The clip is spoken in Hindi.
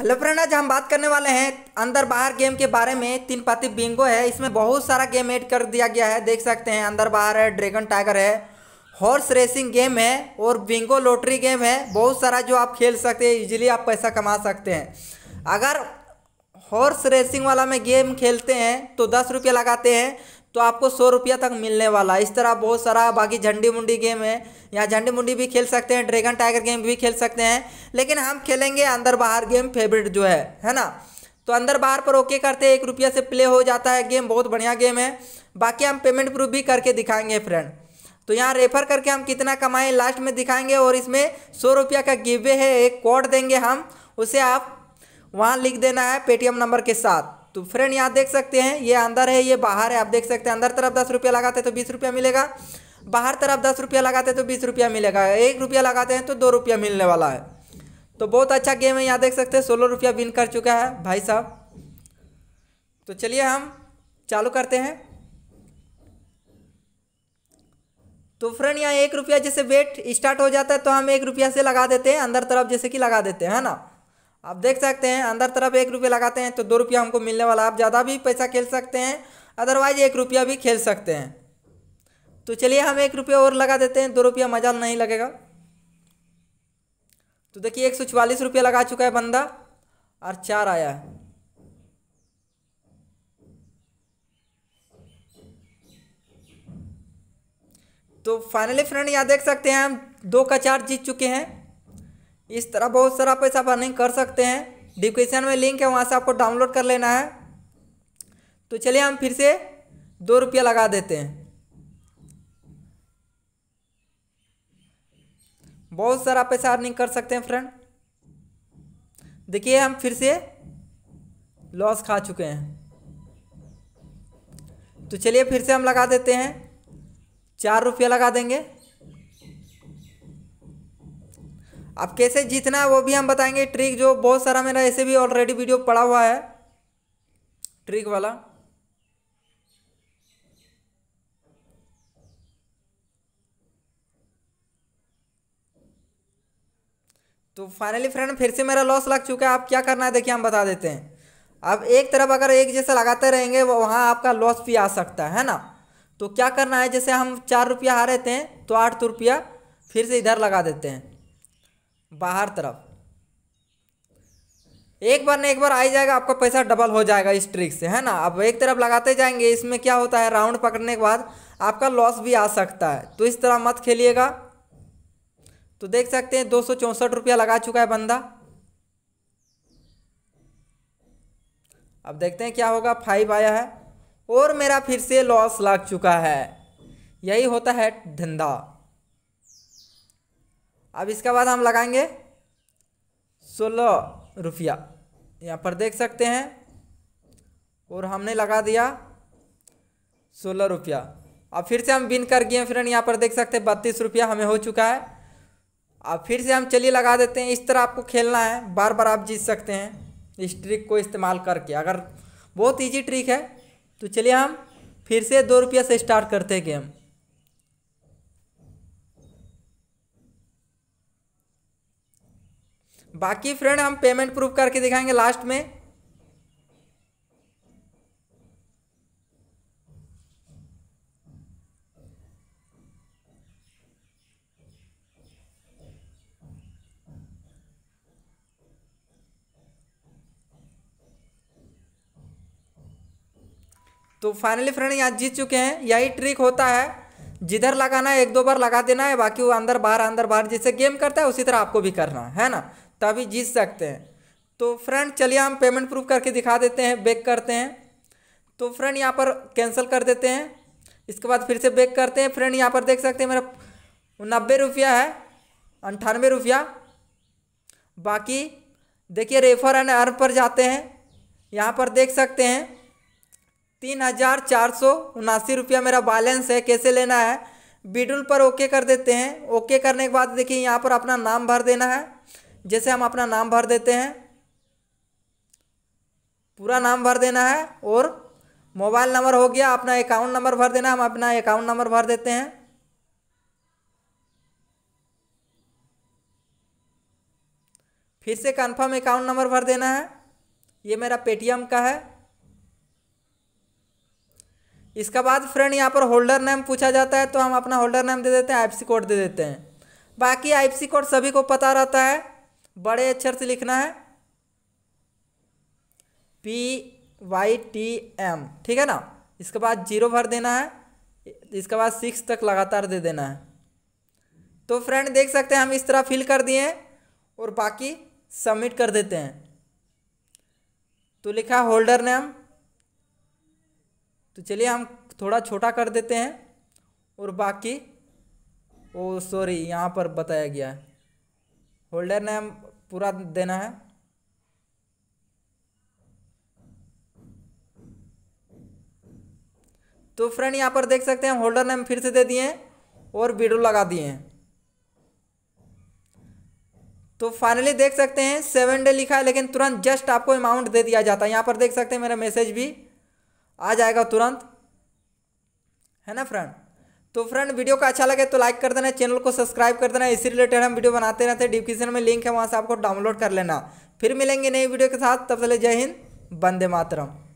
हेलो फ्रेंड आज हम बात करने वाले हैं अंदर बाहर गेम के बारे में तीन पाती बिंगो है इसमें बहुत सारा गेम ऐड कर दिया गया है देख सकते हैं अंदर बाहर है ड्रैगन टाइगर है हॉर्स रेसिंग गेम है और बिंगो लॉटरी गेम है बहुत सारा जो आप खेल सकते हैं इजीली आप पैसा कमा सकते हैं अगर हॉर्स रेसिंग वाला में गेम खेलते हैं तो दस रुपये लगाते हैं तो आपको सौ रुपया तक मिलने वाला है इस तरह बहुत सारा बाकी झंडी मुंडी गेम है यहाँ झंडी मुंडी भी खेल सकते हैं ड्रैगन टाइगर गेम भी खेल सकते हैं लेकिन हम खेलेंगे अंदर बाहर गेम फेवरेट जो है है ना तो अंदर बाहर पर ओके करते हैं एक रुपया से प्ले हो जाता है गेम बहुत बढ़िया गेम है बाकी हम पेमेंट प्रूफ भी करके दिखाएंगे फ्रेंड तो यहाँ रेफर करके हम कितना कमाएं लास्ट में दिखाएंगे और इसमें सौ रुपया का गिवे है एक कोड देंगे हम उसे आप वहाँ लिख देना है पेटीएम नंबर के साथ तो फ्रेंड यहाँ देख सकते हैं ये अंदर है ये बाहर है आप देख सकते हैं अंदर तरफ दस रुपया लगाते तो बीस रुपया मिलेगा बाहर तरफ दस रुपया लगाते तो बीस रुपया मिलेगा एक रुपया लगाते हैं तो दो रुपया मिलने वाला है तो बहुत अच्छा गेम है यहाँ देख सकते हैं सोलह रुपया विन कर चुका है भाई साहब तो चलिए हम चालू करते हैं तो फ्रेंड यहाँ एक रुपया जैसे वेट स्टार्ट हो जाता है तो हम एक रुपया से लगा देते हैं अंदर तरफ जैसे कि लगा देते हैं है ना आप देख सकते हैं अंदर तरफ एक रुपये लगाते हैं तो दो रुपया हमको मिलने वाला आप ज़्यादा भी पैसा खेल सकते हैं अदरवाइज एक रुपया भी खेल सकते हैं तो चलिए हम एक रुपया और लगा देते हैं दो रुपया मजा नहीं लगेगा तो देखिए एक सौ चवालीस रुपया लगा चुका है बंदा और चार आया है तो फाइनली फ्रेंड यहाँ देख सकते हैं हम दो का चार जीत चुके हैं इस तरह बहुत सारा पैसा आप अर्निंग कर सकते हैं डिस्क्रिप्शन में लिंक है वहाँ से आपको डाउनलोड कर लेना है तो चलिए हम फिर से दो रुपया लगा देते हैं बहुत सारा पैसा अर्निंग कर सकते हैं फ्रेंड देखिए हम फिर से लॉस खा चुके हैं तो चलिए फिर से हम लगा देते हैं चार रुपया लगा देंगे अब कैसे जीतना है वो भी हम बताएंगे ट्रिक जो बहुत सारा मेरा ऐसे भी ऑलरेडी वीडियो पड़ा हुआ है ट्रिक वाला तो फाइनली फ्रेंड फिर से मेरा लॉस लग चुका है आप क्या करना है देखिए हम बता देते हैं अब एक तरफ अगर एक जैसे लगाते रहेंगे वो वहाँ आपका लॉस भी आ सकता है ना तो क्या करना है जैसे हम चार रुपया हारे थे तो आठ रुपया फिर से इधर लगा देते हैं बाहर तरफ एक बार ना एक बार आ जाएगा आपका पैसा डबल हो जाएगा इस ट्रिक से है ना अब एक तरफ लगाते जाएंगे इसमें क्या होता है राउंड पकड़ने के बाद आपका लॉस भी आ सकता है तो इस तरह मत खेलिएगा तो देख सकते हैं दो रुपया लगा चुका है बंदा अब देखते हैं क्या होगा फाइव आया है और मेरा फिर से लॉस लग चुका है यही होता है धंधा अब इसके बाद हम लगाएंगे सोलह रुपया यहाँ पर देख सकते हैं और हमने लगा दिया सोलह रुपया अब फिर से हम बिन कर गए फ्रेंड यहाँ पर देख सकते हैं बत्तीस रुपया हमें हो चुका है अब फिर से हम चलिए लगा देते हैं इस तरह आपको खेलना है बार बार आप जीत सकते हैं इस ट्रिक को इस्तेमाल करके अगर बहुत इजी ट्रिक है तो चलिए हम फिर से दो रुपया से स्टार्ट करते हैं गेम बाकी फ्रेंड हम पेमेंट प्रूफ करके दिखाएंगे लास्ट में तो फाइनली फ्रेंड यहाँ जीत चुके हैं यही ट्रिक होता है जिधर लगाना है एक दो बार लगा देना है बाकी वो अंदर बाहर अंदर बाहर जैसे गेम करता है उसी तरह आपको भी करना है ना तभी जीत सकते हैं तो फ्रेंड चलिए हम पेमेंट प्रूफ करके दिखा देते हैं बेक करते हैं तो फ्रेंड यहाँ पर कैंसिल कर देते हैं इसके बाद फिर से बेक करते हैं फ्रेंड यहाँ पर देख सकते हैं मेरा नब्बे रुपया है अंठानवे रुपया बाकी देखिए रेफर एंड अर्न पर जाते हैं यहाँ पर देख सकते हैं तीन हज़ार चार सौ उनासी रुपया मेरा बैलेंस है कैसे लेना है बिडुल पर ओके कर देते हैं ओके करने के बाद देखिए यहाँ पर अपना नाम भर देना है जैसे हम अपना नाम भर देते हैं पूरा नाम भर देना है और मोबाइल नंबर हो गया अपना अकाउंट नंबर भर देना हम अपना अकाउंट नंबर भर देते हैं फिर से कंफर्म अकाउंट नंबर भर देना है ये मेरा पेटीएम का है इसके बाद फ्रेंड यहाँ पर होल्डर नेम पूछा जाता है तो हम अपना होल्डर नेम दे देते हैं आईएफसी कोड दे देते हैं बाकी आईएफसी कोड सभी को पता रहता है बड़े अक्षर से लिखना है पी वाई टी एम ठीक है ना इसके बाद जीरो भर देना है इसके बाद सिक्स तक लगातार दे देना है तो फ्रेंड देख सकते हैं हम इस तरह फिल कर दिए और बाकी सबमिट कर देते हैं तो लिखा होल्डर नेम तो चलिए हम थोड़ा छोटा कर देते हैं और बाकी ओ सॉरी यहाँ पर बताया गया है होल्डर नेम पूरा देना है तो फ्रेंड यहाँ पर देख सकते हैं होल्डर नेम फिर से दे दिए हैं और वीडियो लगा दिए हैं तो फाइनली देख सकते हैं सेवन डे लिखा है लेकिन तुरंत जस्ट आपको अमाउंट दे दिया जाता है यहाँ पर देख सकते हैं मेरा मैसेज भी आ जाएगा तुरंत है ना फ्रेंड तो फ्रेंड वीडियो का अच्छा लगे तो लाइक कर देना चैनल को सब्सक्राइब कर देना इसी रिलेटेड हम वीडियो बनाते रहते हैं डिस्क्रिप्शन में लिंक है वहाँ से आपको डाउनलोड कर लेना फिर मिलेंगे नई वीडियो के साथ तब तक जय हिंद बंदे मातरम